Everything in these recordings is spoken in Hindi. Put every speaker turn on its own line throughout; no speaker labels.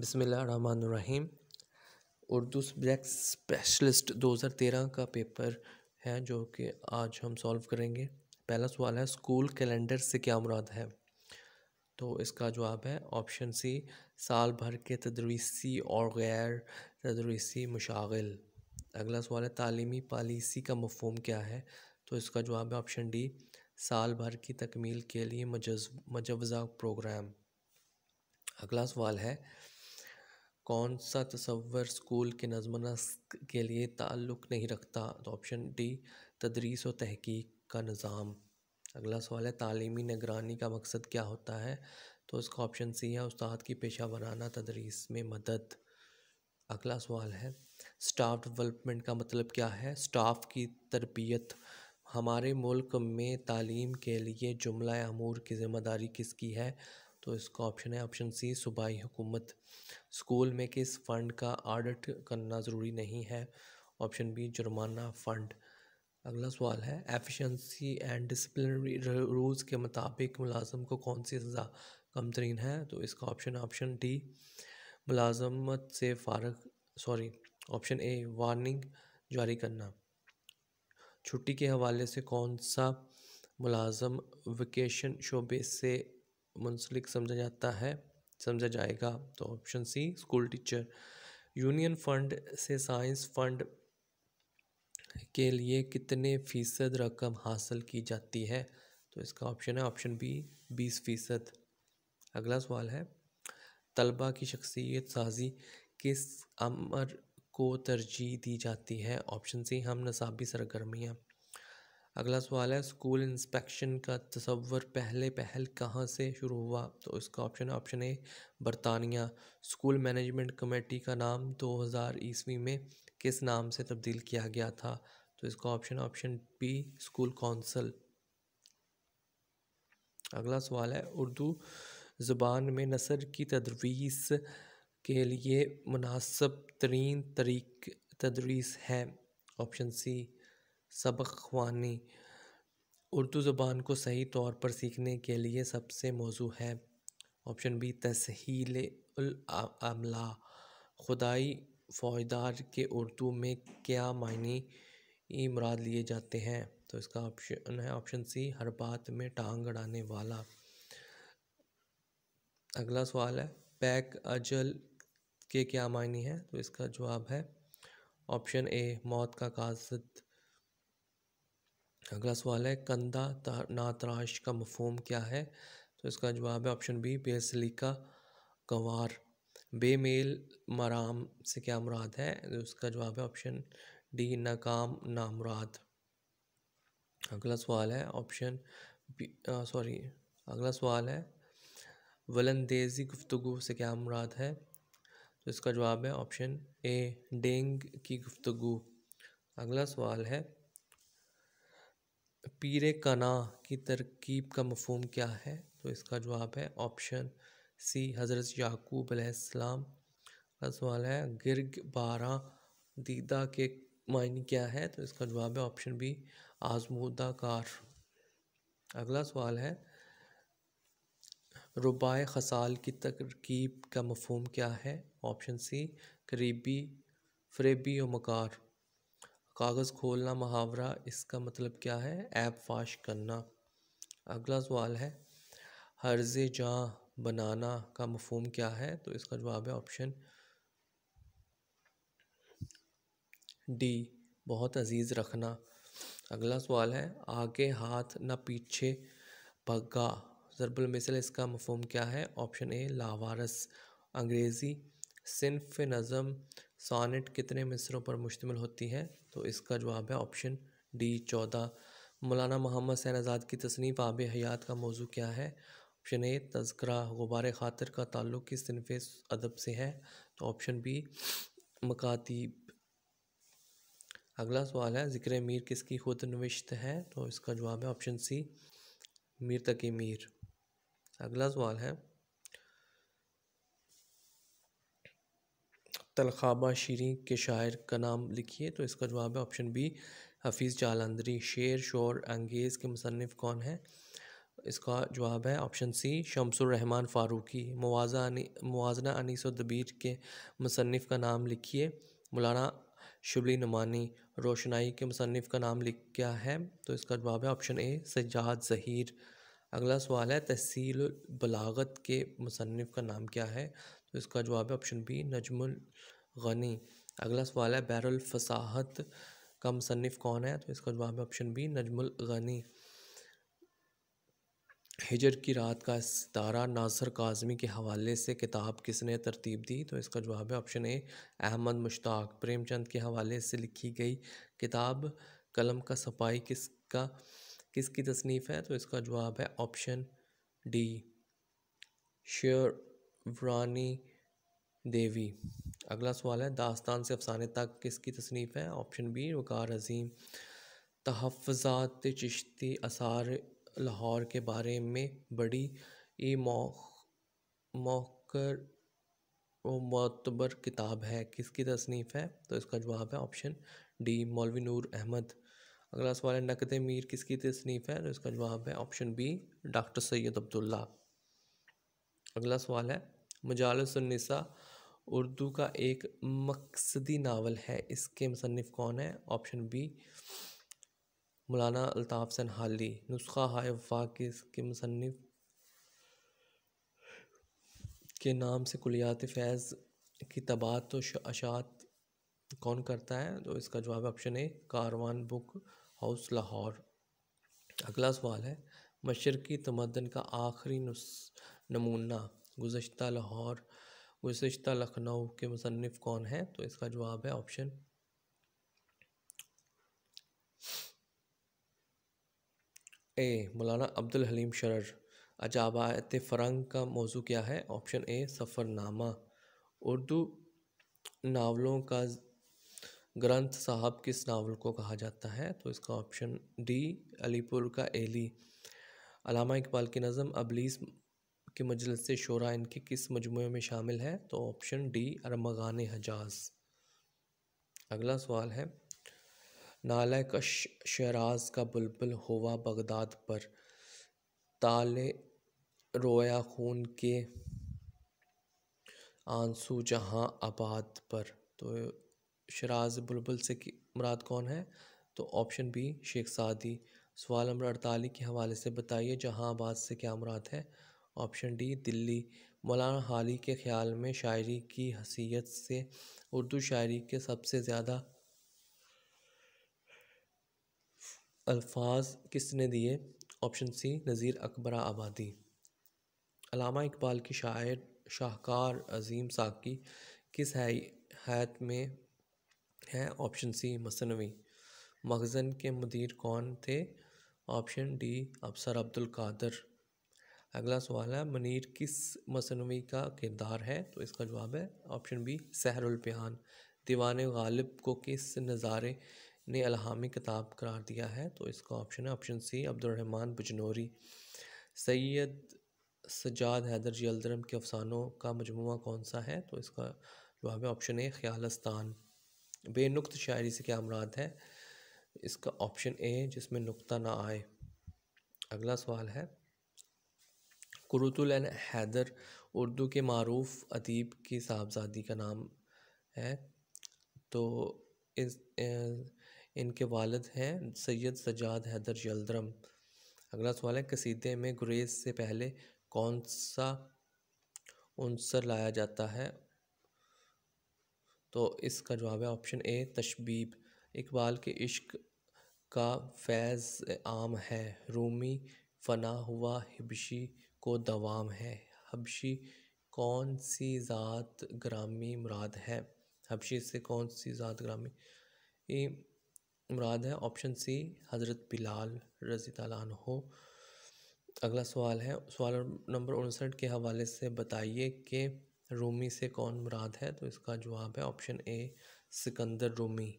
बसमीम उर्दू सब्जेक्ट स्पेशलिस्ट 2013 का पेपर है जो कि आज हम सॉल्व करेंगे पहला सवाल है स्कूल कैलेंडर से क्या मुराद है तो इसका जवाब है ऑप्शन सी साल भर के तदरीसी और गैर तदरीसी मशागिल अगला सवाल है तालीमी पॉलिसी का मफहम क्या है तो इसका जवाब है ऑप्शन डी साल भर की तकमील के लिए मजवज़ा प्रोग्राम अगला सवाल है कौन सा तस्वर स्कूल के नस्क के लिए ताल्लुक़ नहीं रखता तो ऑप्शन डी तदरीस व तहकीक का निज़ाम अगला सवाल है तालीमी निगरानी का मकसद क्या होता है तो इसका ऑप्शन सी है उस्ताद की पेशा वराना तदरीस में मदद अगला सवाल है स्टाफ डेवलपमेंट का मतलब क्या है स्टाफ की तरबियत हमारे मुल्क में तालीम के लिए जुमला अमूर की ज़िम्मेदारी किसकी है तो इसका ऑप्शन है ऑप्शन सी सूबाई हुकूमत स्कूल में किस फ़ंड का ऑडिट करना ज़रूरी नहीं है ऑप्शन बी जुर्माना फ़ंड अगला सवाल है एफिशिएंसी एंड डिसप्लिनरी रूल्स के मुताबिक मुलाजम को कौन सी सज़ा कम तरीन है तो इसका ऑप्शन ऑप्शन डी मुलाजमत से फारग सॉरी ऑप्शन ए वार्निंग जारी करना छुट्टी के हवाले से कौन सा मुलाजम वेकेशन शोबे से मुंसलिक समझा जाता है समझा जाएगा तो option C school teacher union fund से साइंस फंड के लिए कितने फीसद रकम हासिल की जाती है तो इसका ऑप्शन है ऑप्शन बी बीस फीसद अगला सवाल है तलबा की शख्सियत साजी किस अमर को तरजीह दी जाती है ऑप्शन सी हम नसाबी सरगर्मियाँ अगला सवाल है स्कूल इंस्पेक्शन का तस्वर पहले पहल कहाँ से शुरू हुआ तो इसका ऑप्शन है ऑप्शन ए बरतानिया स्कूल मैनेजमेंट कमेटी का नाम 2000 ईस्वी में किस नाम से तब्दील किया गया था तो इसका option option B school council अगला सवाल है उर्दू ज़बान में नसर की तदवीस के लिए मुनासब तरीन तरीक तदरीस है ऑप्शन सी सबक ख्वानी उर्दू ज़बान को सही तौर पर सीखने के लिए सबसे मौजू है ऑप्शन बी तसहील अमला खुदाई फ़ौजदार के उर्दू में क्या मायने मुराद लिए जाते हैं तो इसका ऑप्शन है ऑप्शन सी हर बात में टांग अड़ाने वाला अगला सवाल है पैक अजल के क्या मायने हैं तो इसका जवाब है ऑप्शन ए मौत का काजद अगला सवाल है कंदा नातराश का मफहम क्या है तो इसका जवाब है ऑप्शन बी बेसलिका गवार बेमेल मराम से क्या मुराद है तो इसका जवाब है ऑप्शन डी नाकाम नामुराद अगला सवाल है ऑप्शन सॉरी अगला सवाल है वलंदेजी गुफ्तु से क्या मुराद है तो इसका जवाब है ऑप्शन ए डेंग की गुफ्तु अगला सवाल है पीर कना की तरकीब का मफहम क्या है तो इसका जवाब है ऑप्शन सी हज़रत याकूब अलैहिस्सलाम का सवाल है गिरग बारा दीदा के मायने क्या है तो इसका जवाब है ऑप्शन बी आजमूदा कार अगला सवाल है रुबाय खसाल की तरकीब का मफहम क्या है ऑप्शन सी करीबी फ्रेबी और मकार कागज़ खोलना मुहावरा इसका मतलब क्या है ऐप फाश करना अगला सवाल है हर्ज जहाँ बनाना का मफहम क्या है तो इसका जवाब है ऑप्शन डी बहुत अजीज़ रखना अगला सवाल है आगे हाथ ना पीछे भग्गा ज़रबल मिसल इसका मफहम क्या है ऑप्शन ए लावारस अंग्रेज़ी सिनफ नज़म सानेट कितने मिसरों पर मुश्तमिल होती है तो इसका जवाब है ऑप्शन डी चौदह मौलाना मोहम्मद सैन आज़ाद की तसनीफ़ आब हयात का मौजू क्या है ऑप्शन ए तस्करा गुबार ख़ातर का ताल्लुक़ किस तनफ़े अदब से है तो ऑप्शन बी मकातीब अगला सवाल है ज़िक्र मीर किसकी खुद नविश्त है तो इसका जवाब है ऑप्शन सी मीर तकी मीर अगला सवाल है तलखाबा शीरी के शायर का नाम लिखिए तो इसका जवाब है ऑप्शन बी हफीज़ जालंदरी शेर शोर अंगेज़ के मुसनफ़ कौन है इसका जवाब है ऑप्शन सी शमसुररहमान फ़ारूकी मुआजा मुआजना दबीर के मुसनफ़ का नाम लिखिए मौलाना शुबली नुमानी रोशनाई के मुसनफ़ का नाम लिख क्या है तो इसका जवाब है ऑप्शन ए सजाद ज़हीर अगला सवाल है तहसील बलागत के मुसनफ़ का नाम क्या है तो इसका जवाब है ऑप्शन बी नजमुल गनी अगला सवाल है बैरुल फसाहत का मुसनफ़ कौन है तो इसका जवाब है ऑप्शन बी नजमुल गनी हिजर की रात का सितारा नासर काजमी के हवाले से किताब किसने तरतीब दी तो इसका जवाब है ऑप्शन ए अहमद मुश्ताक प्रेमचंद के हवाले से लिखी गई किताब कलम का सफाई किसका किसकी तसनीफ़ है तो इसका जवाब है ऑप्शन डी शेयर वरानी देवी अगला सवाल है दास्तान से अफसाने तक किसकी तसनीफ़ है ऑप्शन बी वकार अजीम तहफ़ात चिश्ती आसार लाहौर के बारे में बड़ी ई मौकर वो मतबर किताब है किसकी तसनीफ़ है तो इसका जवाब है ऑप्शन डी मौलवी नूर अहमद अगला सवाल है नकद मीर किसकी तसनीफ़ है तो इसका जवाब है option B doctor Syed Abdullah अगला सवाल है मजालसन्निसा उर्दू का एक मकसदी नावल है इसके मुसनफ़ कौन है ऑप्शन बी मौलाना सन सनहाली नुस्खा हाय वाक के मुसनफ़ के नाम से कुलियात फैज़ की तबात तो अशात कौन करता है तो इसका जवाब option A Karwan book house Lahore अगला सवाल है मशरक़ी तमदन का आखिरी नमूना गुज्त लाहौर गुज्त लखनऊ के मुसनफ़ कौन हैं तो इसका जवाब है ऑप्शन ए मौलाना अब्दुल हलीम शरर अजाबात फ़रंग का मौजू क्या है ऑप्शन ए सफ़रनामा उर्दू नावलों का ग्रंथ साहब किस नावल को कहा जाता है तो इसका ऑप्शन डी अलीपुर का एली अलामा इकबाल की नज़म अबलीस कि मजलस शुरा इनके किस मजमू में शामिल है तो ऑप्शन डी अरमगान हजाज अगला सवाल है नाला कश शराज का बुलबुल हुआ बगदाद पर ताले रोया खून के आंसू जहां आबाद पर तो शराज बुलबुल से मुराद कौन है तो ऑप्शन बी शेख सादी सवाल नंबर अड़तालीस के हवाले से बताइए जहां आबाद से क्या मुराद है ऑप्शन डी दिल्ली मौलाना हाली के ख्याल में शायरी की हसीियत से उर्दू शायरी के सबसे ज़्यादा अल्फाज किसने दिए ऑप्शन सी नज़ीर अकबर आबादी अलामा इकबाल की शायर शाहकार अजीम साकी किस हैत में है ऑप्शन सी मसनवी मखजन के मदीर कौन थे ऑप्शन डी अफसर अब्दुल कादर अगला सवाल है मनीर किस मसनवी का किरदार है तो इसका जवाब है ऑप्शन बी सहरुलपिहान दीवान गालिब को किस नज़ारे ने अलहामी किताब करार दिया है तो इसका ऑप्शन है ऑप्शन सी अब्दुलरहमान बजनौरी सैयद सजाद हैदर जल्दरम के अफसानों का मजमू कौन सा है तो इसका जवाब है ऑप्शन ए ख्यालस्तान बेनुक्त शायरी से क्या मुराद है इसका ऑप्शन ए जिसमें नुकता ना आए अगला सवाल है कुरुतुल हैदर उर्दू के मरूफ अदीब की साहबजादी का नाम है तो इस इनके वालद हैं सैयद सजाद हैदर जल्द्रम अगला सवाल है कसीदे में गुरेज से पहले कौन सा उनसर लाया जाता है तो इसका जवाब है ऑप्शन ए तशबीब इकबाल के इश्क का फैज़ आम है रूमी फ़ना हुआ हिबशी को दवाम है हबशी कौन सी ज़ात ग्रामी मुराद है हबशी से कौन सी ज़ात ग्रामी मुराद है ऑप्शन सी हज़रत बिलाल रजी हो अगला सवाल है सवाल नंबर उनसठ के हवाले से बताइए कि रूमी से कौन मुराद है तो इसका जवाब है ऑप्शन ए सिकंदर रूमी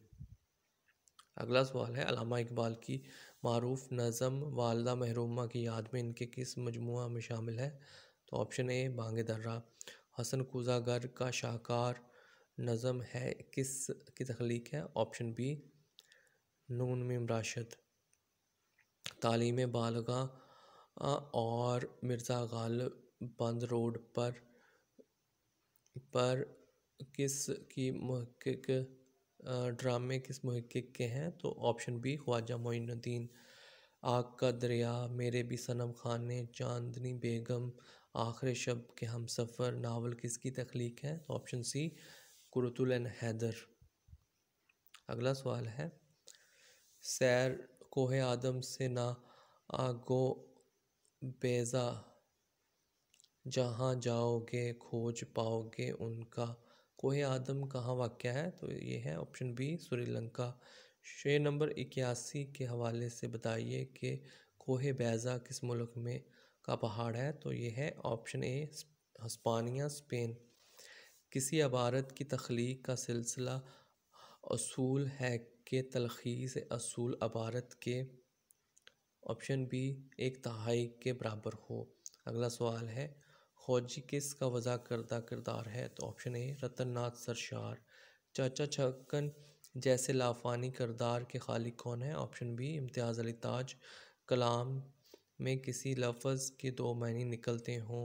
अगला सवाल है अलामा इकबाल की मरूफ़ नज़म वालदा महरूमा की याद में इनके किस मजमू में शामिल है तो ऑप्शन ए बांग दर्रा हसन कुजागर का शाहकार नज़म है किस की तख्लीक है ऑप्शन बी नून में मराशद तालीम बालगा और मिर्ज़ा गाल बंद रोड पर पर किस की महक ड्रामे किस महक्क के हैं तो ऑप्शन बी ख्वाजा मोइनुद्दीन आग का दरिया मेरे भी सनम खान ने चांदनी बेगम आखिर शब के हम सफ़र नावल किसकी तख्लीक है तो ऑप्शन सी कुरतुलन हैदर अगला सवाल है सैर कोह आदम से ना आगो बेजा जहाँ जाओगे खोज पाओगे उनका कोहे आदम कहाँ वाक़ है तो ये है ऑप्शन बी श्रीलंका शे नंबर इक्यासी के हवाले से बताइए कि कोहे बैज़ा किस मुल्क में का पहाड़ है तो ये है ऑप्शन ए हस्पानिया स्पेन किसी अबारत की तख्लीक का सिलसिला असूल है के तलखीस असूल अबारत के ऑप्शन बी एक तहाई के बराबर हो अगला सवाल है फौजी किस का वजह करदा किरदार है तो ऑप्शन ए रतन नाथ सरशार चाचा छक्कन जैसे लाफानी करदार के खालिक कौन है ऑप्शन बी इम्तियाज़ अली ताज कलाम में किसी लफ्ज़ के दो महीने निकलते हों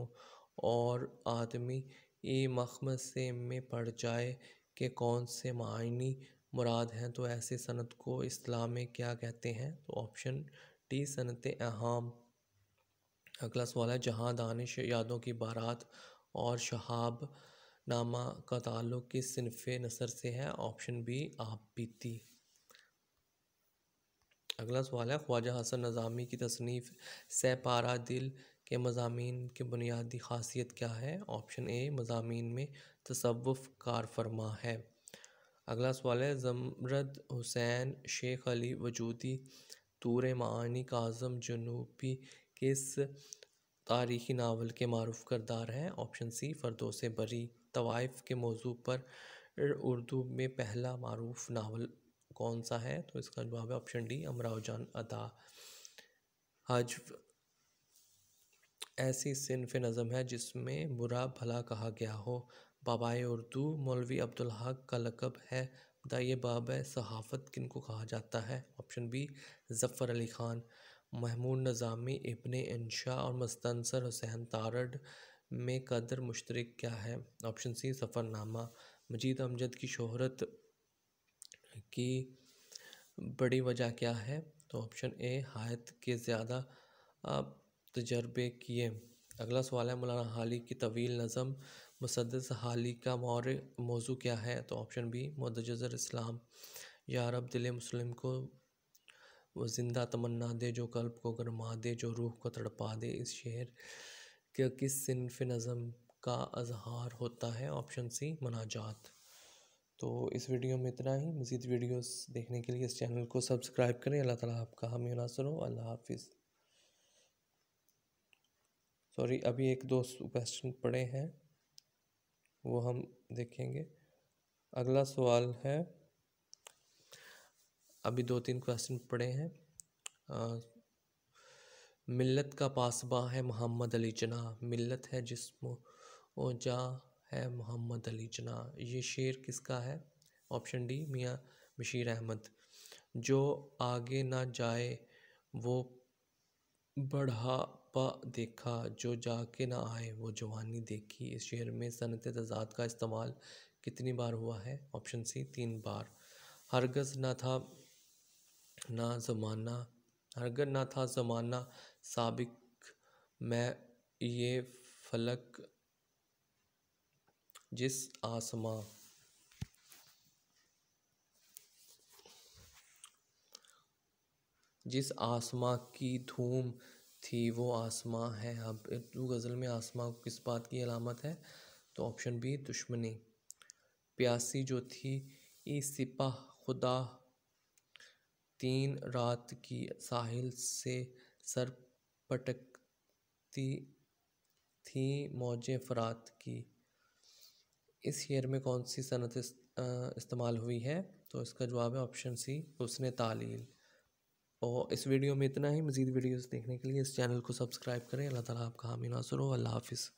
और आदमी ए मखम से में पड़ जाए कि कौन से मायनी मुराद हैं तो ऐसे सनत को इस्लाम में क्या कहते हैं तो ऑप्शन डी सनत अहम अगला सवाल है जहाँ दानिश यादों की बारात और शहाब नामा का ताल्लुक किस सिनफ नसर से है ऑप्शन बी आप बीती अगला सवाल है ख्वाजा हसन नज़ामी की तसनीफ़ पारा दिल के मजामी की बुनियादी खासियत क्या है ऑप्शन ए मजामी में तसवफ कार फरमा है अगला सवाल है जमरद हुसैन शेख अली वजूदी तूर मानी काजम जनूबी किस तारीख़ी नावल के मरूफ़ करदार हैं ऑप्शन सी फरदोस बरी तवाइफ़ के मौजू पर उर्दू में पहला मरूफ़ नावल कौन सा है तो इसका जवाब है ऑप्शन डी अमराव जान अदा हज ऐसी सिनफ नज़म है जिसमें बुरा भला कहा गया हो बाबाए उर्दू मौलवी अब्दुल हक का लकब है बताइए बाब सहाफ़त किन को कहा जाता है ऑप्शन बी ज़फ़र अली ख़ान महमूद नज़ामी इबन इंशा और मस्तनसर हुसैन तारड में कदर मुश्तरक क्या है ऑप्शन सी सफ़रनामा मजीद अमजद की शोहरत की बड़ी वजह क्या है तो ऑप्शन ए हायत के ज़्यादा तजर्बे किए अगला सवाल है मौलाना हाली की तवील नज़म मुसदस हाली का मौर मौजू क्या है तो ऑप्शन बी मदजर इस्लाम या अरब दिल मुस्लिम को वो ज़िंदा तमन्ना दे जो कल्ब को गरमा दे जो रूह को तड़पा दे इस शेर के किस सिनफ नज़म का अजहार होता है ऑप्शन सी मनाजात तो इस वीडियो में इतना ही मज़ीद वीडियोस देखने के लिए इस चैनल को सब्सक्राइब करें अल्लाह ताला आपका हम नासर हो अल्लाह हाफिज़ सॉरी अभी एक दो क्वेश्चन पड़े हैं वो हम देखेंगे अगला सवाल है अभी दो तीन क्वेश्चन पढ़े हैं मिल्लत का पासबा है मोहम्मद अली जना मिल्लत है जिसम ओजा है मोहम्मद अली जना ये शेर किसका है ऑप्शन डी मियाँ बशीर अहमद जो आगे ना जाए वो बढ़ापा देखा जो जाके ना आए वो जवानी देखी इस शेर में सनत तजाद का इस्तेमाल कितनी बार हुआ है ऑप्शन सी तीन बार हरगज़ ना था ना ज़माना हरगज़ ना था ज़माना सबक मैं ये फ़लक जिस आसमां जिस आसमां की धूम थी वो आसमां है अब उर्दू गज़ल में आसमां किस बात की अलामत है तो ऑप्शन बी दुश्मनी प्यासी जो थी ई सिपाह खुदा तीन रात की साहिल से सर पटकती थी मौजें फरात की इस शेयर में कौन सी सनत इस्तेमाल हुई है तो इसका जवाब है ऑप्शन सी उसने तालील और इस वीडियो में इतना ही मज़ीद वीडियोस देखने के लिए इस चैनल को सब्सक्राइब करें अल्लाह ताला आपका हामीनासर हो अल्लाह हाफिज़